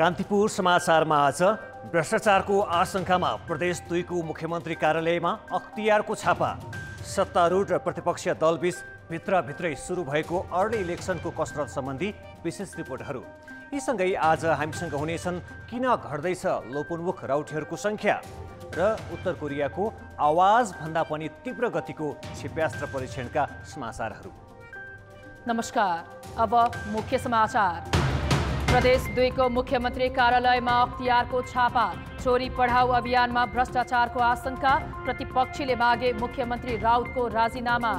कान्तिपुर समाचारमा आज भ्रष्टाचारको आशंकामा प्रदेश दुईको मुख्यमन्त्री कार्यालयमा अख्तियारको छापा सत्तारूढ र प्रतिपक्ष दलबीच भित्रभित्रै सुरु भएको अर्ली इलेक्सनको कसरत सम्बन्धी विशेष रिपोर्टहरू यीसँगै आज हामीसँग हुनेछन् किन घट्दैछ लोपोन्मुख राउटीहरूको सङ्ख्या र उत्तर कोरियाको आवाजभन्दा पनि तीव्र गतिको क्षेप्यास्त्र परीक्षणका समाचारहरू नमस्कार अब मुख्य समाचार प्रदेश दुईको मुख्यमन्त्री कार्यालयमा अख्तियारको छापा चोरी पढाउ अभियानमा भ्रष्टाचारको आशंका प्रतिपक्षीले मागे मुख्यमन्त्री राउतको राजीनामा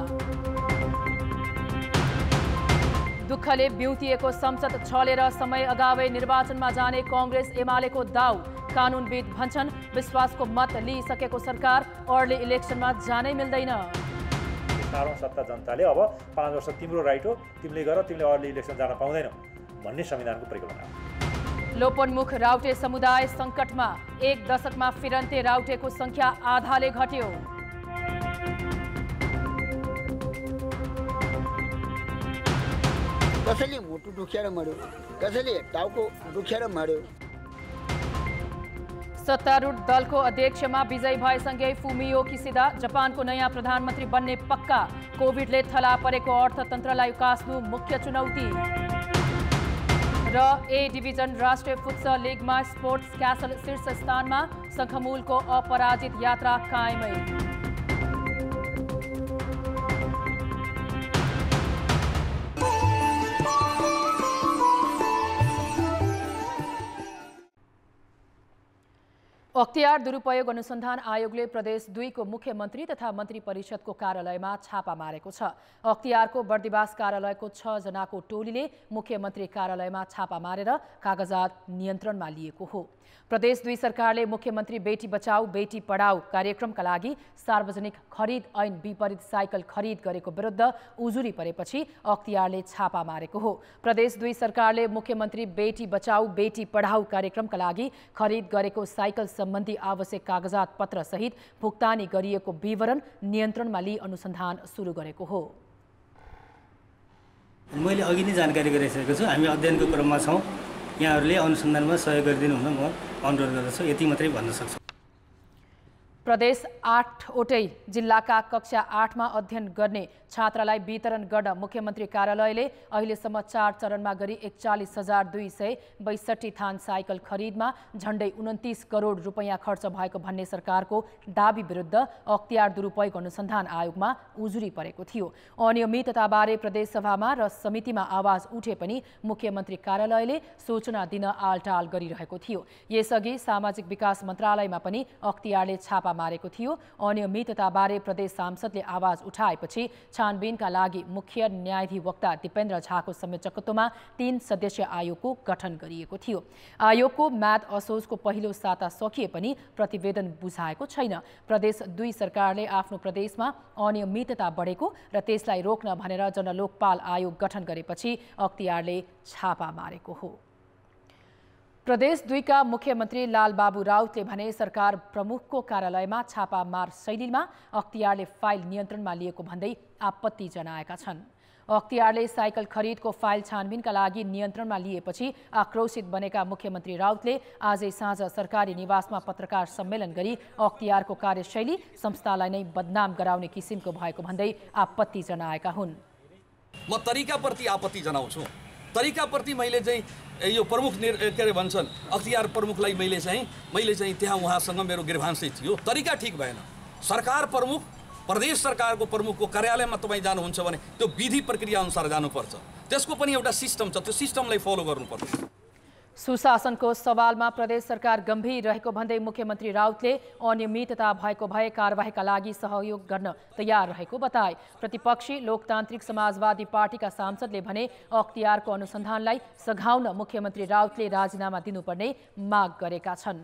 दुःखले बिउतिएको संसद छलेर समय अगावै निर्वाचनमा जाने कङ्ग्रेस एमालेको दाउ कानूनविद भन्छन् विश्वासको मत लिइसकेको सरकार अर्ली इलेक्सनमा जानै मिल्दैन सत्ता जनताले अब पाँच वर्ष तिम्रो राइट हो तिमीले गर तिमीले इलेक्सन जान पाउँदैनौ भविधान को परिकल्पना हो लोपोन्मुख राउटे समुदाय संकट में एक दशक में राउटेको राउटे को संख्या आधा मुटु सत्तारूढ़ दल को अध्यक्ष में मर्यो सत्तारूढ दलको अध्यक्षमा विजयी भएसँगै फुमियो किसिदा जापानको नयाँ प्रधानमन्त्री बन्ने पक्का कोभिडले थला पड़े अर्थतंत्र उकास्नु मुख्य चुनौती र ए डिविजन राष्ट्रीय फुटसल लीग में स्पोर्ट्स कैसल शीर्ष स्थान में स्थानमा को अपराजित यात्रा कायमै अख्तियार दुरूपयोग अनुसन्धान आयोगले प्रदेश दुईको मुख्यमन्त्री तथा मन्त्री परिषदको कार्यालयमा छापा मारेको छ अख्तियारको बर्दिवास कार्यालयको छ जनाको टोलीले मुख्यमन्त्री कार्यालयमा छापा मारेर कागजात नियन्त्रणमा लिएको हो प्रदेश दुई सरकारले मुख्यमन्त्री बेटी बचाऊ बेटी पढाऊ कार्यक्रमका लागि सार्वजनिक खरिद ऐन विपरीत साइकल खरिद गरेको विरुद्ध उजुरी परेपछि अख्तियारले छापा मारेको हो प्रदेश दुई सरकारले मुख्यमन्त्री बेटी बचाऊ बेटी पढाऊ कार्यक्रमका लागि खरिद गरेको साइकल सम्बन्धी आवश्यक कागजात पत्र सहित भुक्तानी गरिएको विवरण नियन्त्रणमा लिई अनुसन्धान सुरु गरेको हो मैले अघि नै जानकारी गराइसकेको छु हामी अध्ययनको क्रममा छौँ यहाँहरूले अनुसन्धानमा सहयोग गरिदिनु हुन म अनुरोध गर्दछु यति मात्रै भन्न सक्छु प्रदेश आठवटै जिल्लाका कक्षा आठमा अध्ययन गर्ने छात्रलाई वितरण गर्न मुख्यमन्त्री कार्यालयले अहिलेसम्म चार चरणमा गरी एकचालिस हजार दुई सय बैसठी थान साइकल खरिदमा झण्डै उन्तिस करोड रुपियाँ खर्च भएको भन्ने सरकारको दावी विरुद्ध अख्तियार दुरुपयोग अनुसन्धान आयोगमा उजुरी परेको थियो अनियमितताबारे प्रदेशसभामा र समितिमा आवाज उठे पनि मुख्यमन्त्री कार्यालयले सूचना दिन आलटाल गरिरहेको थियो यसअघि सामाजिक विकास मन्त्रालयमा पनि अख्तियारले छापा छापा मारेको थियो अनियमितताबारे प्रदेश सांसदले आवाज उठाएपछि छानबिनका लागि मुख्य न्यायाधिवक्ता दिपेन्द्र झाको संयोजकत्वमा तीन सदस्यीय आयोगको गठन गरिएको थियो आयोगको म्याथ असोजको पहिलो साता सकिए पनि प्रतिवेदन बुझाएको छैन प्रदेश दुई सरकारले आफ्नो प्रदेशमा अनियमितता बढेको र त्यसलाई रोक्न भनेर जनलोकपाल आयोग गठन गरेपछि अख्तियारले छापा मारेको हो प्रदेश दुईका मुख्यमन्त्री लालबाबु राउतले भने सरकार प्रमुखको कार्यालयमा छापामार शैलीमा अख्तियारले फाइल नियन्त्रणमा लिएको भन्दै आपत्ति जनाएका छन् अख्तियारले साइकल खरिदको फाइल छानबिनका लागि नियन्त्रणमा लिएपछि आक्रोशित बनेका मुख्यमन्त्री राउतले आजै साँझ सरकारी निवासमा पत्रकार सम्मेलन गरी अख्तियारको कार्यशैली संस्थालाई नै बदनाम गराउने किसिमको भएको भन्दै आपत्ति जनाएका हुन् म तरिकाप्रति आपत्ति जनाउँछु तरिकाप्रति मैले चाहिँ यो प्रमुख निर् के अरे भन्छन् अख्तियार प्रमुखलाई मैले चाहिँ मैले चाहिँ त्यहाँ उहाँसँग मेरो गिर्भान्सै थियो तरिका ठिक भएन सरकार प्रमुख प्रदेश सरकारको प्रमुखको कार्यालयमा तपाईँ जानुहुन्छ भने त्यो विधि प्रक्रियाअनुसार जानुपर्छ त्यसको पनि एउटा सिस्टम छ त्यो सिस्टमलाई फलो गर्नुपर्छ सुशासनको सवालमा प्रदेश सरकार गम्भीर रहेको भन्दै मुख्यमन्त्री राउतले अनियमितता भएको भए कारवाहीका लागि सहयोग गर्न तयार रहेको बताए प्रतिपक्षी लोकतान्त्रिक समाजवादी पार्टीका सांसदले भने अख्तियारको अनुसन्धानलाई सघाउन मुख्यमन्त्री राउतले राजीनामा दिनुपर्ने माग गरेका छन्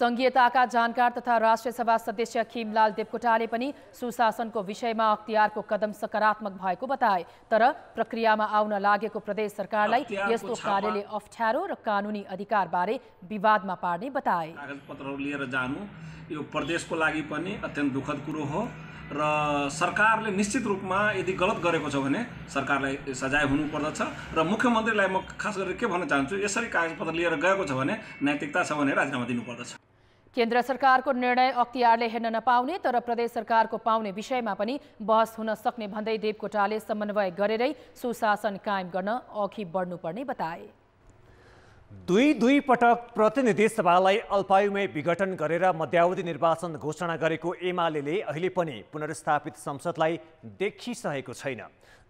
सङ्घीयताका जानकार तथा राष्ट्रिय सभा सदस्य खिमलाल देवकोटाले पनि सुशासनको विषयमा अख्तियारको कदम सकारात्मक भएको बताए तर प्रक्रियामा आउन लागेको प्रदेश सरकारलाई यस्तो कार्यले अप्ठ्यारो र कानुनी अधिकारबारे विवादमा पार्ने बताए पत्रहरू लिएर जानु यो प्रदेशको लागि पनि अत्यन्त दुःखद कुरो हो र सरकारले निश्चित रूपमा यदि गलत गरेको छ भने सरकारलाई सजाय हुनुपर्दछ र मुख्यमन्त्रीलाई म खास गरेर के भन्न चाहन्छु यसरी कागजपत्र लिएर गएको छ भने नैतिकता छ भने राजीनामा दिनुपर्दछ केन्द्र सरकारको निर्णय अख्तियारले हेर्न नपाउने तर प्रदेश सरकारको पाउने विषयमा पनि बहस हुन सक्ने भन्दै देवकोटाले समन्वय गरेरै सुशासन कायम गर्न अघि बढ्नुपर्ने बताए दुई दुई पटक प्रतिनिधि सभालाई अल्पायुमै विघटन गरेर मध्यावधि निर्वाचन घोषणा गरेको एमाले अहिले पनि पुनर्स्थापित संसदलाई देखिसकेको छैन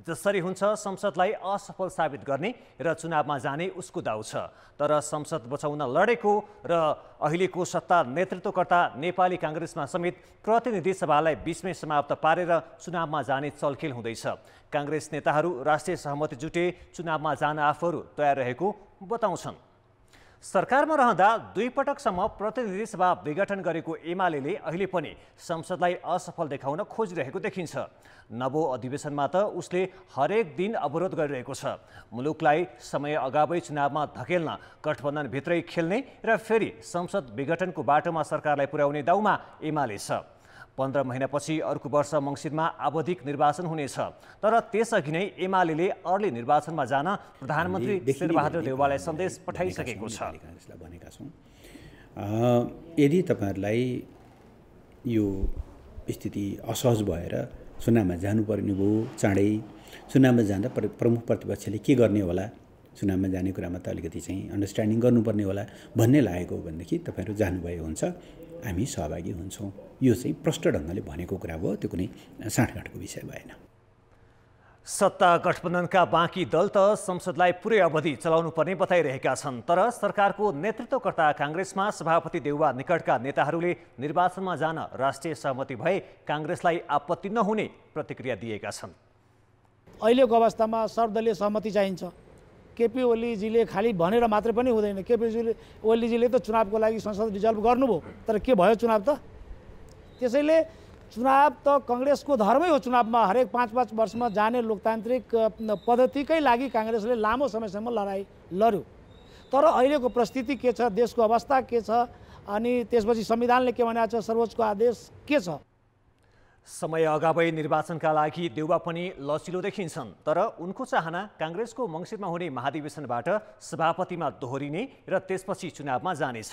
जसरी हुन्छ संसदलाई असफल साबित गर्ने र चुनावमा जाने उसको दाउ छ तर संसद बचाउन लडेको र अहिलेको सत्ता नेतृत्वकर्ता नेपाली काङ्ग्रेसमा समेत प्रतिनिधि सभालाई बिचमै समाप्त पारेर चुनावमा जाने चलखेल हुँदैछ काङ्ग्रेस नेताहरू राष्ट्रिय सहमति जुटे चुनावमा जान आफूहरू तयार रहेको बताउँछन् सरकारमा रहँदा दुई पटकसम्म प्रतिनिधि सभा विघटन गरेको एमाले अहिले पनि संसदलाई असफल देखाउन खोजिरहेको देखिन्छ नवो अधिवेशनमा त उसले हरेक दिन अवरोध गरिरहेको छ मुलुकलाई समय अगावै चुनावमा धकेल्न गठबन्धनभित्रै खेल्ने र फेरि संसद विघटनको बाटोमा सरकारलाई पुर्याउने दाउमा एमाले छ पन्ध्र महिनापछि अर्को वर्ष मङ्सिरमा आवधिक निर्वाचन हुनेछ तर त्यसअघि नै एमाले अर्ली निर्वाचनमा जान प्रधानमन्त्री शेरबहादुर देवाललाई सन्देश पठाइसकेको छ भनेका छौँ यदि तपाईँहरूलाई यो स्थिति असहज भएर चुनावमा जानुपर्ने भयो चाँडै चुनावमा जाँदा प्र प्रमुख प्रतिपक्षले के गर्ने होला चुनावमा जाने कुरामा त अलिकति चाहिँ अन्डरस्ट्यान्डिङ गर्नुपर्ने होला भन्ने लागेको हो भनेदेखि तपाईँहरू जानुभयो हुन्छ हामी सहभागी हुन्छौँ यो चाहिँ प्रष्ट ढङ्गले भनेको कुरा भयो त्यो कुनै साँठगाँठको विषय भएन सत्ता गठबन्धनका बाँकी दल त संसदलाई पुरै अवधि चलाउनु पर्ने बताइरहेका छन् तर सरकारको नेतृत्वकर्ता काङ्ग्रेसमा सभापति देउवा निकटका नेताहरूले निर्वाचनमा जान राष्ट्रिय सहमति भए काङ्ग्रेसलाई आपत्ति नहुने प्रतिक्रिया दिएका छन् अहिलेको अवस्थामा सर्वदलीय सहमति चाहिन्छ केपी ओलीजीले खालि भनेर मात्र पनि हुँदैन केपीजीले ओलीजीले त चुनावको लागि संसद डिजल्भ गर्नुभयो तर के भयो चुनाव त त्यसैले चुनाव त कङ्ग्रेसको धर्मै हो चुनावमा हरेक पाँच पाँच वर्षमा जाने लोकतान्त्रिक पद्धतिकै लागि काङ्ग्रेसले लामो समयसम्म लडाइँ लड्यो तर अहिलेको परिस्थिति के छ देशको अवस्था के छ अनि त्यसपछि संविधानले के भनेको छ सर्वोच्चको आदेश के छ समय अगावै निर्वाचनका लागि देउवा पनि लचिलो देखिन्छन् तर उनको चाहना काङ्ग्रेसको मङ्सिरमा हुने महाधिवेशनबाट सभापतिमा दोहोरिने र त्यसपछि चुनावमा जानेछ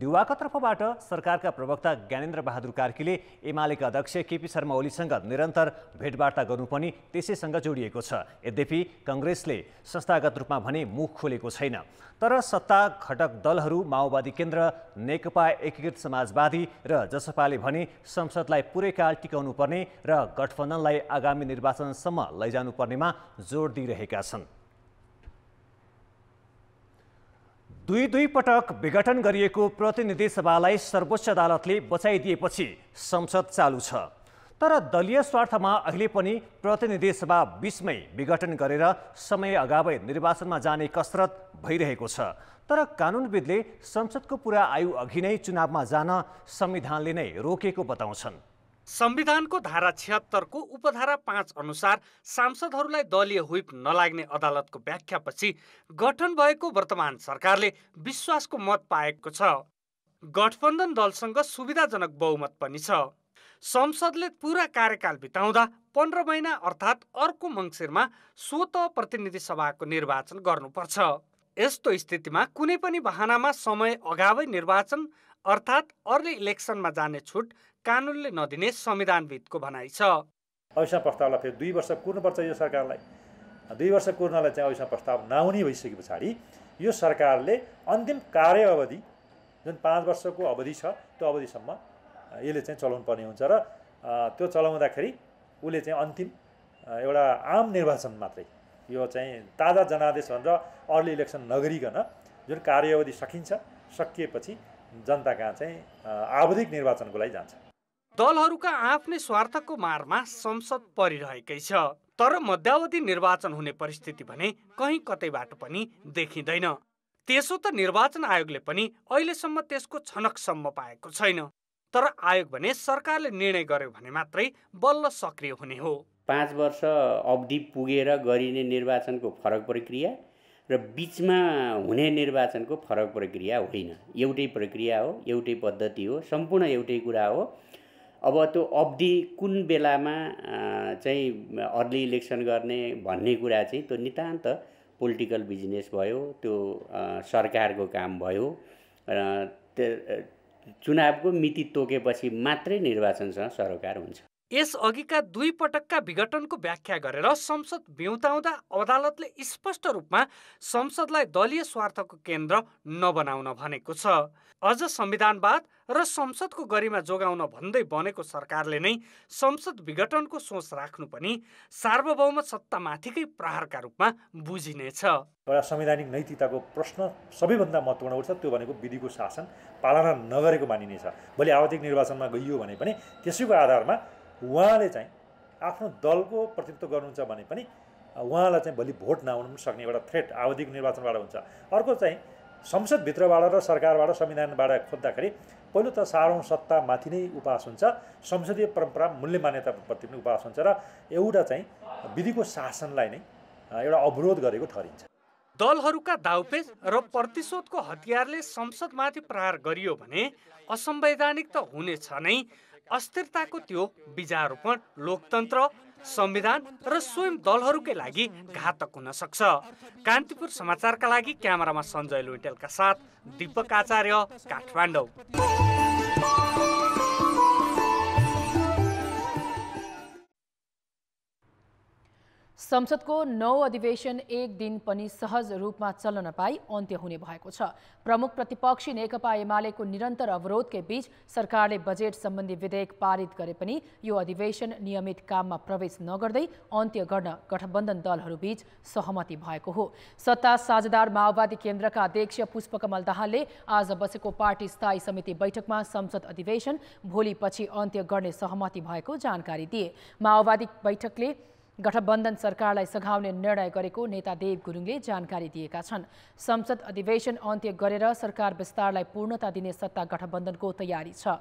दिवाका तर्फबाट सरकारका प्रवक्ता ज्ञानेन्द्र बहादुर कार्कीले एमालेका अध्यक्ष केपी शर्मा ओलीसँग निरन्तर भेटवार्ता गर्नु पनि त्यसैसँग जोडिएको छ यद्यपि कङ्ग्रेसले संस्थागत रूपमा भने मुख खोलेको छैन तर सत्ता घटक दलहरू माओवादी केन्द्र नेकपा एकीकृत समाजवादी र जसपाले भने संसदलाई टिकाउनु टिकाउनुपर्ने र गठबन्धनलाई आगामी निर्वाचनसम्म लैजानुपर्नेमा जोड दिइरहेका छन् दुई दुई पटक विघटन गरिएको प्रतिनिधि सभालाई सर्वोच्च अदालतले बचाइदिएपछि संसद चालु छ तर दलीय स्वार्थमा अहिले पनि प्रतिनिधि सभा बिचमै विघटन गरेर समय अगावै निर्वाचनमा जाने कसरत भइरहेको छ तर कानुनविदले संसदको पुरा आयु अघि नै चुनावमा जान संविधानले नै रोकेको बताउँछन् संविधानको धारा छिहत्तरको उपधारा पाँच अनुसार सांसदहरूलाई दलीय हुप नलाग्ने अदालतको व्याख्यापछि गठन भएको वर्तमान सरकारले विश्वासको मत पाएको छ गठबन्धन दलसँग सुविधाजनक बहुमत पनि छ संसदले पूरा कार्यकाल बिताउँदा पन्ध्र महिना अर्थात् अर्को मङ्सिरमा स्वत प्रतिनिधि सभाको निर्वाचन गर्नुपर्छ यस्तो स्थितिमा कुनै पनि बहानामा समय अगावै निर्वाचन अर्थात् अर्ली इलेक्सनमा जाने छुट कानुनले नदिने संविधानविदको भनाइ छ अहिलेसम्म प्रस्तावलाई फेरि दुई वर्ष कुर्नुपर्छ यो सरकारलाई दुई वर्ष कुर्नलाई चाहिँ अहिलेसम्म प्रस्ताव नहुने भइसके पछाडि यो सरकारले अन्तिम कार्य अवधि जुन पाँच वर्षको अवधि छ त्यो अवधिसम्म यसले चाहिँ चलाउनु पर्ने हुन्छ र त्यो चलाउँदाखेरि उसले चाहिँ अन्तिम एउटा आम निर्वाचन मात्रै यो चाहिँ ताजा जनादेश भनेर अर्ली इलेक्सन नगरिकन जुन अवधि सकिन्छ सकिएपछि जनता कहाँ चाहिँ आवधिक निर्वाचनको लागि जान्छ दलहरूका आफ्नै स्वार्थको मारमा संसद परिरहेकै छ तर मध्यावधि निर्वाचन हुने परिस्थिति भने कहीँ कतैबाट पनि देखिँदैन त्यसो त निर्वाचन आयोगले पनि अहिलेसम्म त्यसको छनकसम्म पाएको छैन तर आयोग भने सरकारले निर्णय गर्यो भने मात्रै बल्ल सक्रिय हुने हो पाँच वर्ष अवधि पुगेर गरिने निर्वाचनको फरक प्रक्रिया र बिचमा हुने निर्वाचनको फरक प्रक्रिया होइन एउटै प्रक्रिया हो एउटै पद्धति हो सम्पूर्ण एउटै कुरा हो अब त्यो अवधि कुन बेलामा चाहिँ अर्ली इलेक्सन गर्ने भन्ने कुरा चाहिँ त्यो नितान्त पोलिटिकल बिजनेस भयो त्यो सरकारको काम भयो र चुनावको मिति तोकेपछि मात्रै निर्वाचनसँग सरोकार हुन्छ यसअघिका दुई पटकका विघटनको व्याख्या गरेर संसद बिउताउँदा अदालतले स्पष्ट रूपमा संसदलाई दलीय स्वार्थको केन्द्र नबनाउन भनेको छ अझ संविधानवाद र संसदको गरिमा जोगाउन भन्दै बनेको सरकारले नै संसद विघटनको सोच राख्नु पनि सार्वभौम सत्तामाथिकै प्रहारका रूपमा बुझिनेछ एउटा संवैधानिक नैतिकताको प्रश्न सबैभन्दा महत्त्वपूर्ण छ त्यो भनेको विधिको शासन पालना नगरेको मानिनेछ भोलि आवधिक निर्वाचनमा गइयो भने पनि त्यसैको आधारमा उहाँले चाहिँ आफ्नो दलको प्रतिनिधित्व गर्नुहुन्छ भने पनि उहाँलाई चाहिँ भोलि भोट नआउनु पनि सक्ने एउटा थ्रेट आवधिक निर्वाचनबाट हुन्छ अर्को चाहिँ संसदभित्रबाट र सरकारबाट संविधानबाट खोज्दाखेरि पहिलो त सारौँ सत्तामाथि नै उपास हुन्छ संसदीय परम्परा मूल्य मान्यताप्रति पनि उपास हुन्छ र एउटा चाहिँ विधिको शासनलाई नै एउटा अवरोध गरेको ठहरिन्छ दलहरूका दाउपेच र प्रतिशोधको हतियारले संसदमाथि प्रहार गरियो भने असंवैधानिक त हुनेछ नै अस्थिरताको त्यो बिजारोपण लोकतन्त्र संविधान र स्वयं दलहरूकै लागि घातक हुन सक्छ कान्तिपुर समाचारका लागि क्यामेरामा सञ्जय लोइटेलका साथ दिपक आचार्य काठमाडौँ संसदको नौ अधिवेशन एक दिन पनि सहज रूपमा चल्न नपाई अन्त्य हुने भएको छ प्रमुख प्रतिपक्षी नेकपा एमालेको निरन्तर अवरोधकै बीच सरकारले बजेट सम्बन्धी विधेयक पारित गरे पनि यो अधिवेशन नियमित काममा प्रवेश नगर्दै अन्त्य गर्न गठबन्धन दलहरूबीच सहमति भएको हो सत्ता साझेदार माओवादी केन्द्रका अध्यक्ष पुष्पकमल दाहालले आज बसेको पार्टी स्थायी समिति बैठकमा संसद अधिवेशन भोलिपछि अन्त्य गर्ने सहमति भएको जानकारी दिए माओवादी बैठकले गठबन्धन सरकारलाई सघाउने निर्णय गरेको नेता देव गुरुङले जानकारी दिएका छन् संसद अधिवेशन अन्त्य गरेर सरकार विस्तारलाई पूर्णता दिने सत्ता गठबन्धनको तयारी छ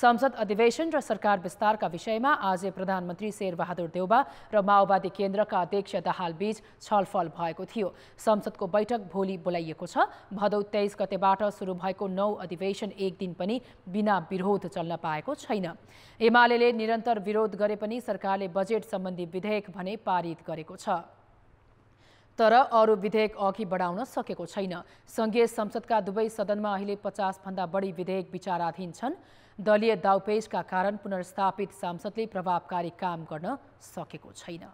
संसद अधिवेशन र सरकार विस्तारका विषयमा आज प्रधानमन्त्री शेरबहादुर देउबा र माओवादी केन्द्रका अध्यक्ष दाहालबीच छलफल भएको थियो संसदको बैठक भोलि बोलाइएको छ भदौ तेइस गतेबाट सुरु भएको नौ अधिवेशन एक दिन पनि बिना विरोध चल्न पाएको छैन एमाले निरन्तर विरोध गरे पनि सरकारले बजेट सम्बन्धी विधेयक भने पारित गरेको छ तर अरू विधेयक अघि बढाउन सकेको छैन संघीय संसदका दुवै सदनमा अहिले पचासभन्दा बढी विधेयक विचाराधीन छन् दलीय दाउपेचका कारण पुनर्स्थापित सांसदले प्रभावकारी काम गर्न सकेको छैन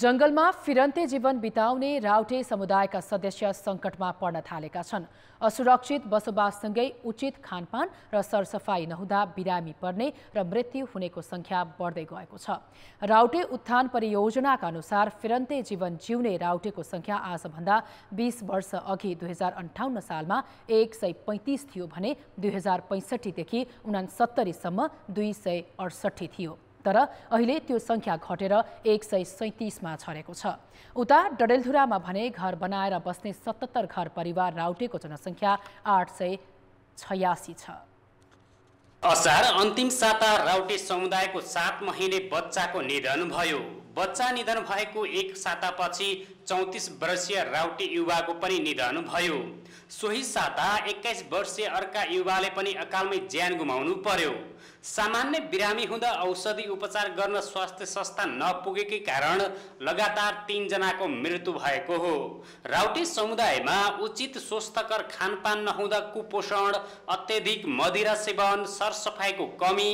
जङ्गलमा फिरन्ते जीवन बिताउने राउटे समुदायका सदस्य सङ्कटमा पर्न थालेका छन् असुरक्षित बसोबाससँगै उचित खानपान र सरसफाई नहुँदा बिरामी पर्ने र मृत्यु हुनेको सङ्ख्या बढ्दै गएको छ राउटे उत्थान परियोजनाका अनुसार फिरन्ते जीवन जिउने राउटेको सङ्ख्या आजभन्दा बिस वर्ष अघि दुई हजार अन्ठाउन्न सालमा एक सय पैँतिस थियो भने दुई हजार पैँसठीदेखि उनासत्तरीसम्म दुई सय अडसट्ठी थियो तर अहिले त्यो सङ्ख्या घटेर एक सय सैतिसमा छरेको छ उता डडेलधुरामा भने घर बनाएर बस्ने सतहत्तर घर परिवार राउटेको जनसङ्ख्या आठ सय छयासी छ असार अन्तिम साता राउटे समुदायको सात महिने बच्चाको निधन भयो बच्चा निधन भएको एक सातापछि चौतिस वर्षीय राउटी युवाको पनि निधन भयो सोही साता एक्काइस वर्षीय अर्का युवाले पनि अकालमै ज्यान गुमाउनु पर्यो सामान्य बिरामी हुँदा औषधि उपचार गर्न स्वास्थ्य संस्था नपुगेकै कारण लगातार तिनजनाको मृत्यु भएको हो राउटे समुदायमा उचित स्वस्थकर खानपान नहुँदा कुपोषण अत्यधिक मदिरा सेवन सरसफाइको कमी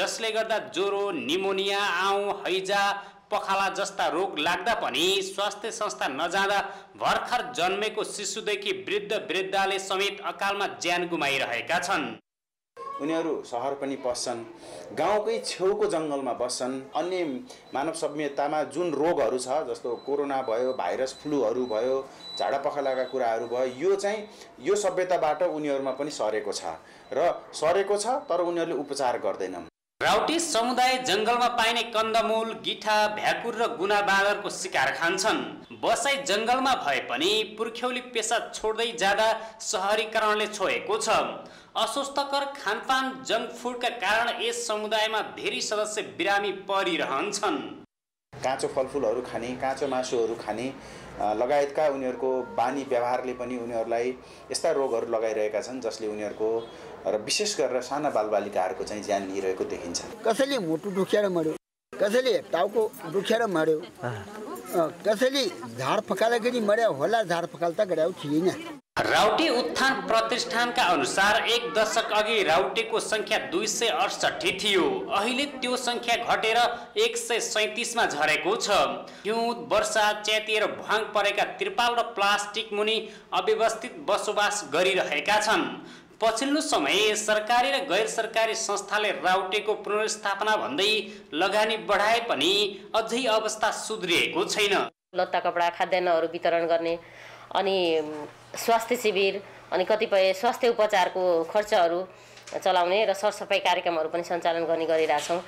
जसले गर्दा ज्वरो निमोनिया आउँ हैजा पखाला जस्ता रोग लाग्दा पनि स्वास्थ्य संस्था नजाँदा भर्खर जन्मेको शिशुदेखि वृद्ध वृद्धाले समेत अकालमा ज्यान गुमाइरहेका छन् उनीहरू सहर पनि पस्छन् गाउँकै छेउको जङ्गलमा बस्छन् अन्य मानव सभ्यतामा जुन रोगहरू छ जस्तो कोरोना भयो भाइरस फ्लूहरू भयो झाडा पखालाका कुराहरू भयो यो चाहिँ यो सभ्यताबाट उनीहरूमा पनि सरेको छ र सरेको छ तर उनीहरूले उपचार गर्दैनन् राउटी समुदाय जङ्गलमा पाइने कन्दमूल गिठा भ्याकुर र गुना बाँदरको शिकार खान्छन् बसाइ जङ्गलमा भए पनि पुर्ख्यौली पेसा छोड्दै जाँदा सहरीकरणले छोएको छ अस्वस्थकर खानपान जङ्क फुडका कारण यस समुदायमा धेरै सदस्य बिरामी परिरहन्छन् काँचो फलफुलहरू खाने काँचो मासुहरू खाने लगायतका उनीहरूको बानी व्यवहारले पनि उनीहरूलाई यस्ता रोगहरू लगाइरहेका छन् जसले उनीहरूको र विशेष गरेर साना बालबालिकाहरूको चाहिँ ज्यान लिइरहेको देखिन्छ कसैले मुटु दुखेर मऱ्यो कसैले टाउको दुखेर मऱ्यो कसैले झार फकाल्दाखेरि मर्यो होला झार फकाल त गराउ थिएन राउटे उत्थान प्रतिष्ठानका अनुसार एक दशक अघि राउटेको सङ्ख्या दुई सय अडसठी थियो अहिले त्यो सङ्ख्या घटेर एक सय सैतिसमा झरेको छ हिउँद वर्षा च्यातिएर भाङ परेका त्रिपाल र प्लास्टिक मुनि अव्यवस्थित बसोबास गरिरहेका छन् पछिल्लो समय सरकारी र गैर सरकारी संस्थाले राउटेको पुनर्स्थापना भन्दै लगानी बढाए पनि अझै अवस्था सुध्रिएको छैन लत्ता कपडा खाद्यान्नहरू वितरण गर्ने अनि स्वास्थ्य शिविर अनि कतिपय स्वास्थ्य उपचारको खर्चहरू चलाउने र सरसफाइ कार्यक्रमहरू पनि सञ्चालन गर्ने गरिरहेछौँ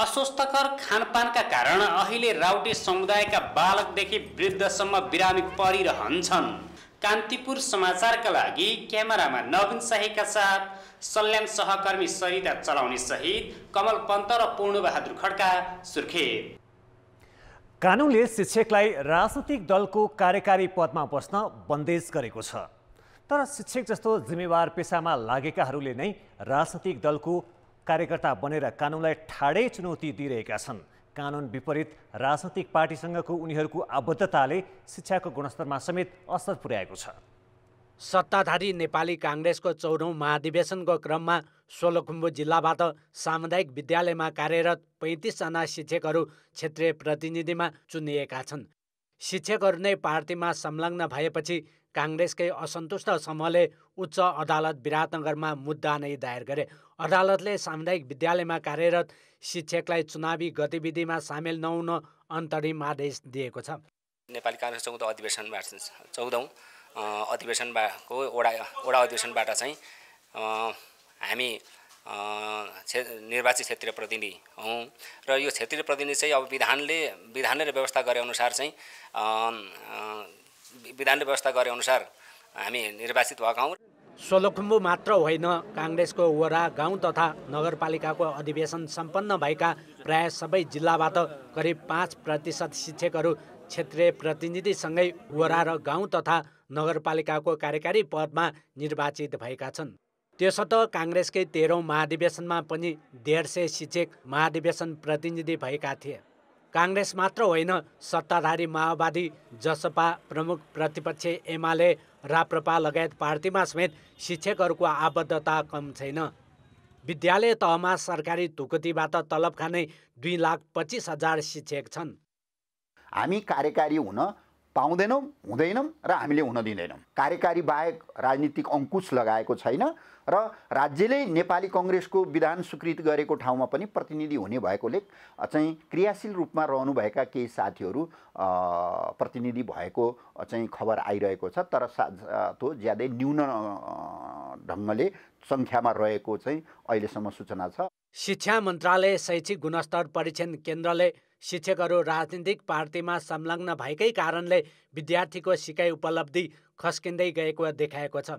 अस्वस्थकर खानपानका कारण अहिले राउटे समुदायका बालकदेखि वृद्धसम्म बिरामी परिरहन्छन् कान्तिपुर समाचारका लागि क्यामेरामा नवीन शाहीका साथ सल्यान सहकर्मी सरिता चलाउने सहित कमल पन्त र पूर्णबहादुर खड्का सुर्खेत कानुनले शिक्षकलाई राजनैतिक दलको कार्यकारी पदमा बस्न बन्देज गरेको छ तर शिक्षक जस्तो जिम्मेवार पेसामा लागेकाहरूले नै राजनैतिक दलको कार्यकर्ता बनेर कानुनलाई ठाडै चुनौती दिइरहेका छन् कानुन विपरीत राजनैतिक पार्टीसँगको उनीहरूको आबद्धताले शिक्षाको गुणस्तरमा समेत असर पुर्याएको छ सत्ताधारी नेपाली काङ्ग्रेसको चौधौँ महाधिवेशनको क्रममा सोलखुम्बु जिल्लाबाट सामुदायिक विद्यालयमा कार्यरत पैँतिसजना शिक्षकहरू क्षेत्रीय प्रतिनिधिमा चुनिएका छन् शिक्षकहरू नै पार्टीमा संलग्न भएपछि काङ्ग्रेसकै असन्तुष्ट समूहले उच्च अदालत विराटनगरमा मुद्दा नै दायर गरे अदालतले सामुदायिक विद्यालयमा कार्यरत शिक्षकलाई चुनावी गतिविधिमा सामेल नहुन अन्तरिम आदेश दिएको छ नेपाली काङ्ग्रेस चौध अधिवेशनबाट चौधौँ अधिवेशनको वडा वडा अधिवेशनबाट चाहिँ हामी क्षे निर्वाचित क्षेत्रीय प्रतिनिधि हौँ र यो क्षेत्रीय प्रतिनिधि चाहिँ अब विधानले विधानले व्यवस्था गरे अनुसार चाहिँ विधानले व्यवस्था गरे अनुसार हामी निर्वाचित भएका हौँ सोलोखुम्बु मात्र होइन काङ्ग्रेसको वडा गाउँ तथा नगरपालिकाको अधिवेशन सम्पन्न भएका प्राय सबै जिल्लाबाट करिब पाँच प्रतिशत शिक्षकहरू क्षेत्रीय प्रतिनिधिसँगै वडा र गाउँ तथा नगरपालिकाको कार्यकारी पदमा निर्वाचित भएका छन् त्यसर्थ काङ्ग्रेसकै तेह्रौँ महाधिवेशनमा पनि डेढ सय शिक्षक महाधिवेशन प्रतिनिधि भएका थिए काङ्ग्रेस मात्र होइन सत्ताधारी माओवादी जसपा प्रमुख प्रतिपक्ष एमाले राप्रपा लगायत पार्टीमा समेत शिक्षकहरूको आबद्धता कम छैन विद्यालय तहमा सरकारी धुकुतीबाट तलब खाने दुई लाख पच्चिस हजार शिक्षक छन् हामी कार्यकारी हुन पाउँदैनौँ हुँदैनौँ र हामीले हुन दिँदैनौँ कार्यकारी बाहेक राजनीतिक अङ्कुश लगाएको छैन र राज्यले नेपाली कङ्ग्रेसको विधान स्वीकृत गरेको ठाउँमा पनि प्रतिनिधि हुने भएकोले चाहिँ क्रियाशील रूपमा रहनुभएका केही साथीहरू प्रतिनिधि भएको चाहिँ खबर आइरहेको छ तर सा त्यो ज्यादै न्यून ढङ्गले सङ्ख्यामा रहेको चाहिँ अहिलेसम्म सूचना छ शिक्षा मन्त्रालय शैक्षिक गुणस्तर परीक्षण केन्द्रले शिक्षकहरू राजनीतिक पार्टीमा संलग्न भएकै कारणले विद्यार्थीको सिकाइ उपलब्धि खस्किँदै गएको देखाएको छ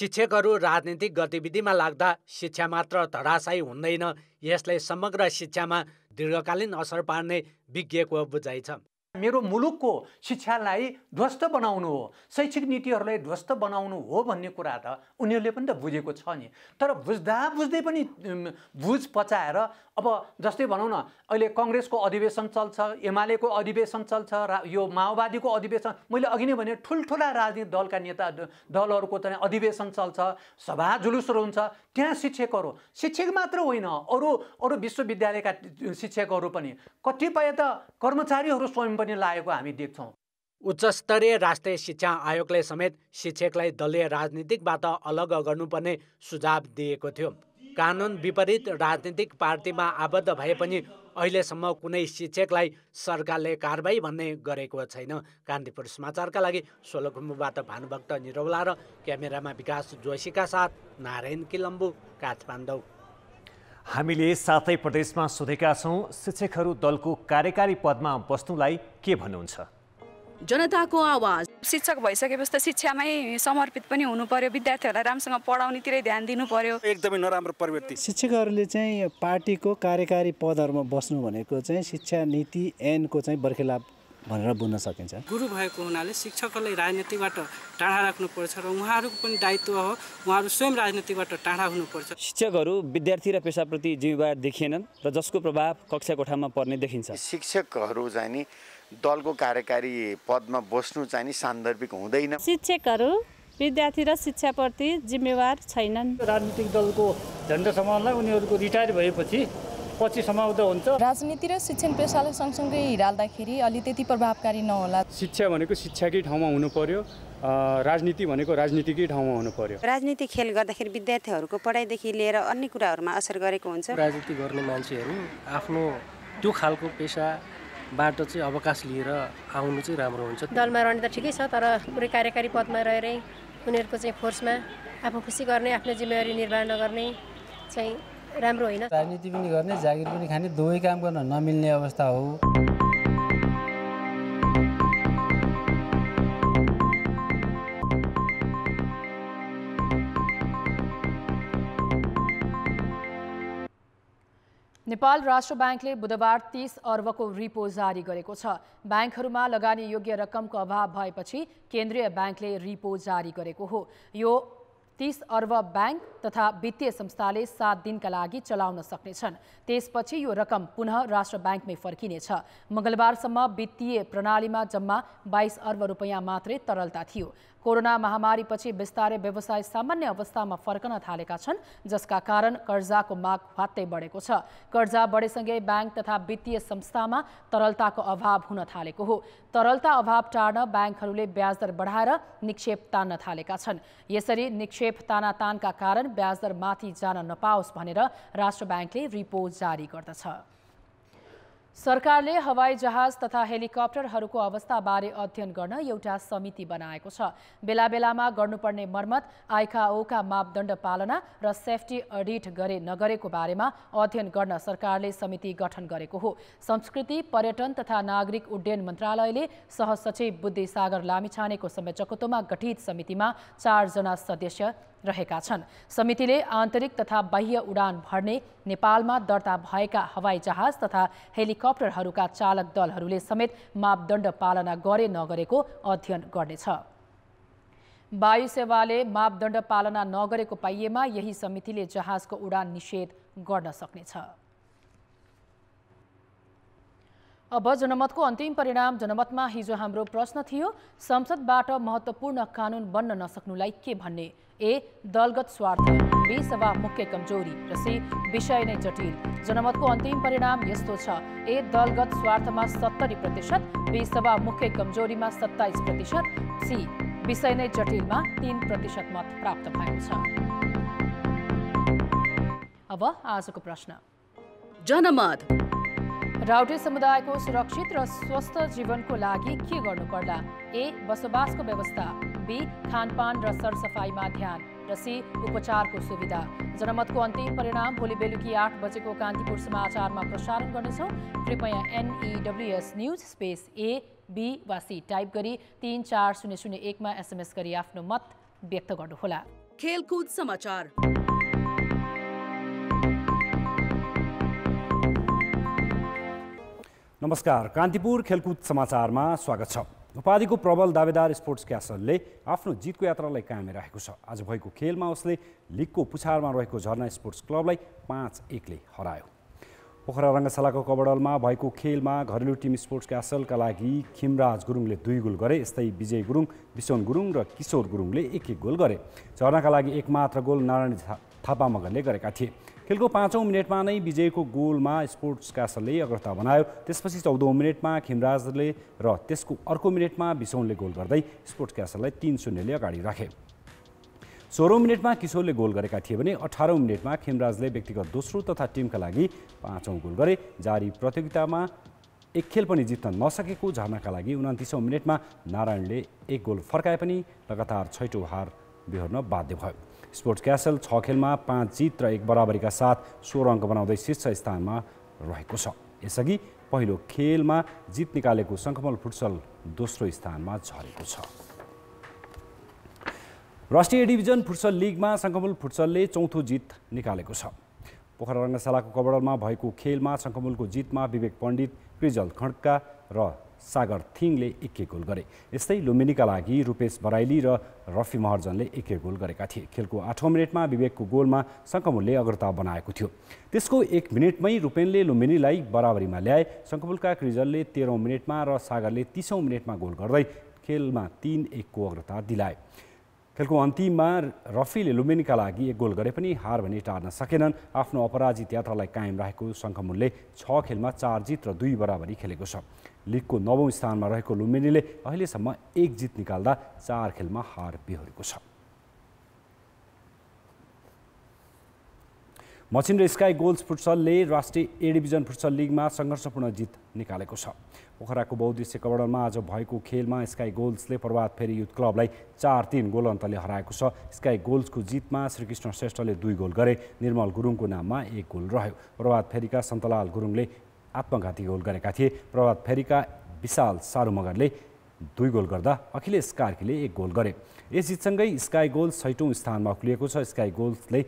शिक्षकहरू राजनीतिक गतिविधिमा लाग्दा शिक्षा मात्र धराशायी हुँदैन यसले समग्र शिक्षामा दीर्घकालीन असर पार्ने विज्ञको बुझाइ छ मेरो मुलुकको शिक्षालाई ध्वस्त बनाउनु हो शैक्षिक नीतिहरूलाई ध्वस्त बनाउनु हो भन्ने कुरा त उनीहरूले पनि त बुझेको छ नि तर बुझ्दा बुझ्दै पनि बुझ पचाएर अब जस्तै भनौँ न अहिले कङ्ग्रेसको अधिवेशन चल्छ एमालेको अधिवेशन चल्छ यो माओवादीको अधिवेशन मैले अघि नै भने ठुल्ठुला राजनीतिक दलका नेता दलहरूको चाहिँ अधिवेशन चल्छ सभा जुलुसहरू हुन्छ त्यहाँ शिक्षकहरू शिक्षक मात्र होइन अरू अरू विश्वविद्यालयका शिक्षकहरू पनि कतिपय त कर्मचारीहरू स्वयं पनि लागेको हामी देख्छौँ उच्चस्तरीय राष्ट्रिय शिक्षा आयोगले समेत शिक्षकलाई दलीय राजनीतिकबाट अलग गर्नुपर्ने सुझाव दिएको थियो कानुन विपरीत राजनीतिक पार्टीमा आबद्ध भए पनि अहिलेसम्म कुनै शिक्षकलाई सरकारले कारवाही भन्ने गरेको छैन कान्तिपुर समाचारका लागि सोलखुम्बुबाट भानुभक्त निरौला र क्यामेरामा विकास जोशीका साथ नारायण किलम्बु काठमाडौँ हामीले सातै प्रदेशमा सोधेका छौँ शिक्षकहरू दलको कार्यकारी पदमा बस्नुलाई के भन्नुहुन्छ जनताको आवाज शिक्षक भइसकेपछि त शिक्षामै समर्पित पनि हुनु पर्यो विद्यार्थीहरूलाई राम्रोसँग पढाउनेतिरै ध्यान दिनु पर्यो एकदमै नराम्रो प्रवृत्ति शिक्षकहरूले चाहिँ पार्टीको कार्यकारी पदहरूमा बस्नु भनेको चाहिँ शिक्षा नीति ऐनको चाहिँ बर्खेलाप भनेर बुझ्न सकिन्छ गुरु भएको हुनाले शिक्षकहरूलाई राजनीतिबाट टाढा राख्नुपर्छ र उहाँहरूको पनि दायित्व हो उहाँहरू स्वयं राजनीतिबाट टाढा हुनुपर्छ शिक्षकहरू विद्यार्थी र पेसाप्रति जिम्मेवार देखिएनन् र जसको प्रभाव कक्षा कोठामा पर्ने देखिन्छ शिक्षकहरू चाहिँ नि दलको कार्यकारी पदमा बस्नु चाहिँ नि सान्दर्भिक हुँदैन शिक्षकहरू विद्यार्थी र शिक्षाप्रति जिम्मेवार छैनन् राजनीतिक दलको झन्डा समानलाई उनीहरूको रिटायर भएपछि पछि समाप्त हुन्छ राजनीति र शिक्षण पेसालाई सँगसँगै हिराल्दाखेरि अलि त्यति प्रभावकारी नहोला शिक्षा भनेको शिक्षाकै ठाउँमा हुनु पर्यो राजनीति भनेको राजनीतिकै ठाउँमा हुनु पर्यो राजनीति खेल गर्दाखेरि विद्यार्थीहरूको पढाइदेखि लिएर अन्य कुराहरूमा असर गरेको हुन्छ राजनीति गर्ने मान्छेहरू आफ्नो त्यो खालको पेसा बाटो चाहिँ अवकाश लिएर आउनु चाहिँ राम्रो हुन्छ दलमा रहने त ठिकै छ तर पुरै कार्यकारी पदमा रहेरै उनीहरूको चाहिँ फोर्समा आफू खुसी गर्ने आफ्नो जिम्मेवारी निर्वाह नगर्ने चाहिँ राम्रो होइन राजनीति पनि गर्ने जागिर पनि खाने दुवै काम गर्न नमिल्ने अवस्था हो नेपाल राष्ट्र ब्याङ्कले बुधबार तीस अर्बको रिपो जारी गरेको छ ब्याङ्कहरूमा लगानी योग्य रकमको अभाव भएपछि केन्द्रीय ब्याङ्कले रिपो जारी गरेको हो यो तीस अर्ब ब्याङ्क तथा वित्तीय संस्थाले सात दिनका लागि चलाउन सक्नेछन् त्यसपछि यो रकम पुनः राष्ट्र ब्याङ्कमै फर्किनेछ मङ्गलबारसम्म वित्तीय प्रणालीमा जम्मा बाइस अर्ब रुपियाँ मात्रै तरलता थियो कोरोना महामारीपछि बिस्तारै व्यवसाय सामान्य अवस्थामा फर्कन थालेका छन् जसका कारण कर्जाको माग फात्तै बढेको छ कर्जा बढेसँगै ब्याङ्क तथा वित्तीय संस्थामा तरलताको अभाव हुन थालेको हो तरलता अभाव टार्न ब्याङ्कहरूले ब्याजदर बढाएर निक्षेप तान्न थालेका छन् यसरी निक्षेप तानातानका कारण ब्याजदर माथि जान नपाओस् भनेर राष्ट्र ब्याङ्कले रिपोर्ट जारी गर्दछ सरकारले हवाई जहाज तथा हेलिकप्टरहरूको अवस्थाबारे अध्ययन गर्न एउटा समिति बनाएको छ बेला बेलामा गर्नुपर्ने मर्मत आइका ओका मापदण्ड पालना र सेफ्टी अडिट गरे नगरेको बारेमा अध्ययन गर्न सरकारले समिति गठन गरेको हो संस्कृति पर्यटन तथा नागरिक उड्डयन मन्त्रालयले सहसचिव बुद्धिसागर लामिछानेको संयोजकत्वमा गठित समितिमा चारजना सदस्य रहेका छन् समितिले आन्तरिक तथा बाह्य उडान भर्ने नेपालमा दर्ता भएका हवाई जहाज तथा हेलिकप्टरहरूका चालक दलहरूले समेत मापदण्ड पालना गरे नगरेको अध्ययन गर्नेछ वायु सेवाले मापदण्ड पालना नगरेको पाइएमा यही समितिले जहाजको उडान निषेध गर्न सक्नेछ अब जनमतको अन्तिम परिणाम जनमतमा हिजो हाम्रो प्रश्न थियो संसदबाट महत्त्वपूर्ण कानुन बन्न नसक्नुलाई के भन्ने ए दलगत स्वार्थ बी सभा मुख्य कमजोरी र सी विषय नै जटिल जनमतको अन्तिम परिणाम यस्तो छ ए दलगत स्वार्थमा सत्तरी प्रतिशत बी सभा मुख्य कमजोरीमा सत्ताइस प्रतिशत सी विषय नै जटिलमा तिन प्रतिशत मत प्राप्त भएको छ अब आजको प्रश्न जनमत राउटे समुदायको सुरक्षित र स्वस्थ जीवनको लागि के पर्ला ए बसोबासको व्यवस्था बी खानपान र सरसफाइमा ध्यान र सी उपचारको सुविधा जनमतको अन्तिम परिणाम भोलि बेलुकी आठ बजेको कान्तिपुर समाचारमा प्रसारण गर्नेछौँ कृपया N E W S e news space A B वा सी टाइप गरी तिन चार शून्य शून्य एकमा एसएमएस गरी आफ्नो मत व्यक्त गर्नुहोला खेलकुद समाचार नमस्कार कान्तिपुर खेलकुद समाचारमा स्वागत छ उपाधिको प्रबल दावेदार स्पोर्ट्स क्यासलले आफ्नो जितको यात्रालाई कायमै राखेको छ आज भएको खेलमा उसले लिगको पुछारमा रहेको झरना स्पोर्ट्स क्लबलाई पाँच एकले हरायो पोखरा रङ्गशालाको कबडलमा भएको खेलमा घरेलु टिम स्पोर्ट्स क्यासलका लागि खिमराज गुरुङले दुई गोल गरे यस्तै विजय गुरुङ विसोन गुरुङ र किशोर गुरुङले एक एक गोल गरे झर्नाका लागि एकमात्र गोल नारायण थापा मगरले गरेका थिए खेलको पाँचौँ मिनटमा नै विजयको गोलमा स्पोर्ट्स क्यासलले अग्रता बनायो त्यसपछि चौधौँ मिनटमा खिमराजले र त्यसको अर्को मिनटमा बिसौँले गोल गर्दै स्पोर्ट्स क्यासललाई तिन शून्यले अगाडि राखे सोह्रौँ मिनटमा किशोरले गोल गरेका थिए भने अठारौँ मिनटमा खेमराजले व्यक्तिगत दोस्रो तथा टिमका लागि पाँचौँ गोल गरे जारी प्रतियोगितामा एक खेल पनि जित्न नसकेको झर्नाका लागि उन्तिसौँ मिनटमा नारायणले एक गोल फर्काए पनि लगातार छैटौँ हार बिहोर्न बाध्य भयो स्पोर्ट्स क्यासल छ खेलमा पाँच जित र एक बराबरीका साथ सोह्र अङ्क बनाउँदै शीर्ष स्थानमा रहेको छ यसअघि पहिलो खेलमा जित निकालेको सङ्कमल फुटसल दोस्रो स्थानमा झरेको छ राष्ट्रिय डिभिजन फुटसल लिगमा सङ्कमल फुटसलले चौथो जित निकालेको छ पोखरा रङ्गशालाको कबडलमा भएको खेलमा सङ्कमलको जितमा विवेक पण्डित प्रिजल खड्का र सागर थिङले एक एक गोल गरे यस्तै लुम्बिनीका लागि रूपेश बराइली र रफी महर्जनले एक एक गोल गरेका थिए खेलको आठौँ मिनटमा विवेकको गोलमा सङ्कमुलले अग्रता बनाएको थियो त्यसको एक मिनटमै रूपेनले लुम्बिनीलाई बराबरीमा ल्याए सङ्कमुलका क्रिजलले तेह्रौँ मिनटमा र सागरले तिसौँ मिनटमा गोल गर्दै खेलमा तिन एकको अग्रता दिलाए खेलको अन्तिममा रफीले लुम्बिनीका लागि एक गोल गरे पनि हार भने टार्न सकेनन् आफ्नो अपराजित यात्रालाई कायम राखेको सङ्कमुलले छ खेलमा चार जित र दुई बराबरी खेलेको छ लिगको नवौँ स्थानमा रहेको लुम्बिनीले अहिलेसम्म एक जित निकाल्दा चार खेलमा हार बिहोरेको छ र स्काई गोल्स फुटसलले राष्ट्रिय ए डिभिजन फुटसल लिगमा सङ्घर्षपूर्ण जित निकालेको छ पोखराको बहुद्देश्य कबडलमा आज भएको खेलमा स्काई गोल्सले प्रभात फेरि युथ क्लबलाई चार तिन गोल अन्तले हराएको छ स्काई गोल्सको जितमा श्रीकृष्ण श्रेष्ठले दुई गोल गरे निर्मल गुरुङको नाममा एक गोल रह्यो प्रभात फेरिका सन्तलाल गुरुङले आत्मघाती गोल गरेका थिए प्रभात फेरीका विशाल सारुमगरले दुई गोल गर्दा अखिलेश कार्कीले एक गोल गरे यस जितसँगै स्काई गोल छैटौँ स्थानमा उक्लिएको छ स्काई गोल्सले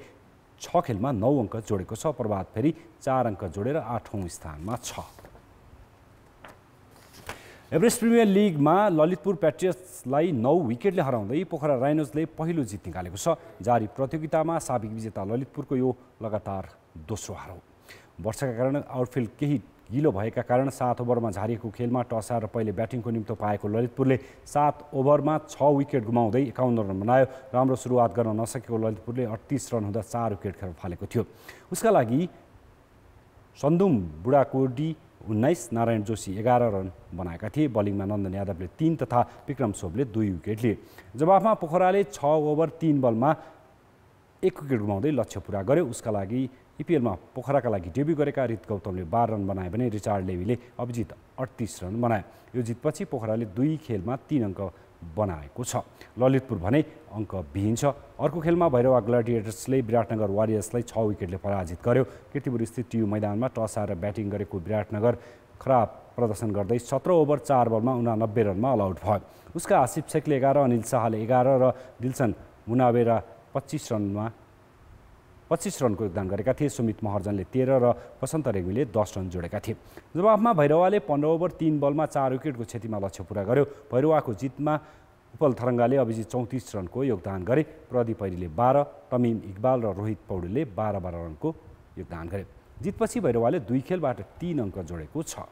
छ खेलमा नौ अङ्क जोडेको छ प्रभात फेरी चार अङ्क जोडेर आठौँ स्थानमा छ एभरेस्ट प्रिमियर लिगमा ललितपुर प्याट्रियट्सलाई नौ विकेटले हराउँदै पोखरा राइनोजले पहिलो जित निकालेको छ जारी प्रतियोगितामा साबिक विजेता ललितपुरको यो लगातार दोस्रो हार हो वर्षाका कारण आउटफिल्ड केही गिलो भएका कारण सात ओभरमा झारिएको खेलमा टस आएर पहिले ब्याटिङको निम्तो पाएको ललितपुरले सात ओभरमा छ विकेट गुमाउँदै एकाउन्न रन बनायो राम्रो सुरुवात गर्न नसकेको ललितपुरले अडतिस रन हुँदा चार विकेट खेर फालेको थियो उसका लागि सन्दुम बुढाकोडी उन्नाइस नारायण जोशी एघार रन बनाएका थिए बलिङमा नन्दन यादवले तिन तथा विक्रम सोभले दुई विकेट लिए जवाफमा पोखराले छ ओभर तिन बलमा एक विकेट गुमाउँदै लक्ष्य पुरा गर्यो उसका लागि इपिएलमा पोखराका लागि डेब्यू गरेका रित गौतमले बाह्र रन बनाए भने रिचार्ड लेवीले अभिजित अडतिस रन बनाए यो जितपछि पोखराले दुई खेलमा तिन अङ्क बनाएको छ ललितपुर भने अङ्क छ अर्को खेलमा भैरवा ग्लाडिएटर्सले विराटनगर वारियर्सलाई छ विकेटले पराजित गर्यो किर्तिपुर स्थित टियु मैदानमा टस आएर ब्याटिङ गरेको विराटनगर खराब प्रदर्शन गर्दै सत्र ओभर चार बलमा उनानब्बे रनमा अलआउट भयो उसका आसिफ शेखले एघार अनिल शाहले एघार र दिल्सन मुनावेरा पच्चिस रनमा पच्चिस रनको योगदान गरेका थिए सुमित महर्जनले तेह्र र वसन्त रेग्मीले दस रन जोडेका थिए जवाफमा भैरवाले पन्ध्र ओभर तिन बलमा चार विकेटको क्षतिमा लक्ष्य पुरा गर्यो भैरवाको जितमा उपल थरङ्गाले अभिजित चौतिस रनको योगदान गरे प्रदीप ऐरीले बाह्र तमिम इकबाल र रोहित पौडेलले बाह्र बाह्र रनको योगदान गरे जितपछि भैरवाले दुई खेलबाट तिन अङ्क जोडेको छ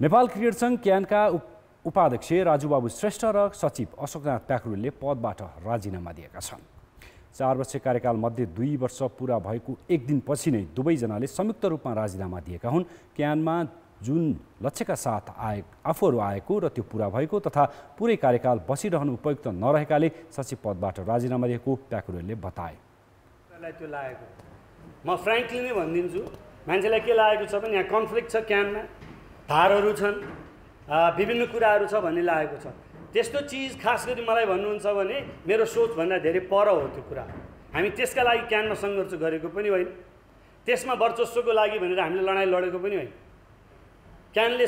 नेपाल क्रिकेट सङ्घ क्यानका उपाध्यक्ष राजुबाबु श्रेष्ठ र सचिव अशोकनाथ प्याकुरुलले पदबाट राजीनामा दिएका छन् चार वर्ष कार्यकालमध्ये दुई वर्ष पुरा भएको एक दिनपछि नै दुवैजनाले संयुक्त रूपमा राजीनामा दिएका हुन् क्यानमा जुन लक्ष्यका साथ आए आफूहरू आएको र त्यो पुरा भएको तथा पुरै कार्यकाल बसिरहनु उपयुक्त नरहेकाले सचिव पदबाट राजीनामा दिएको प्याकुरेलले बताए त्यो लागेको म फ्रेङ्कली नै भनिदिन्छु मान्छेलाई के लागेको छ भने यहाँ कन्फ्लिक्ट छ क्यानमा धारहरू छन् विभिन्न कुराहरू छ भन्ने लागेको छ त्यस्तो चिज खास गरी मलाई भन्नुहुन्छ भने मेरो सोचभन्दा धेरै पर हो त्यो कुरा हामी त्यसका लागि क्यानमा सङ्घर्ष गरेको पनि होइन त्यसमा वर्चस्वको लागि भनेर हामीले लडाइँ लडेको पनि होइन क्यानले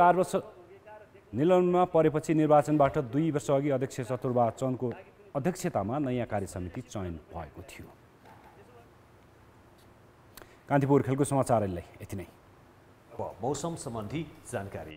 चार वर्ष निलम्बनमा परेपछि निर्वाचनबाट दुई वर्ष अघि अध्यक्ष चतुर्बा चन्दको अध्यक्षतामा नयाँ कार्य समिति चयन भएको थियो कान्तिपुर खेलको समाचारलाई यति नै मौसम सम्बन्धी जानकारी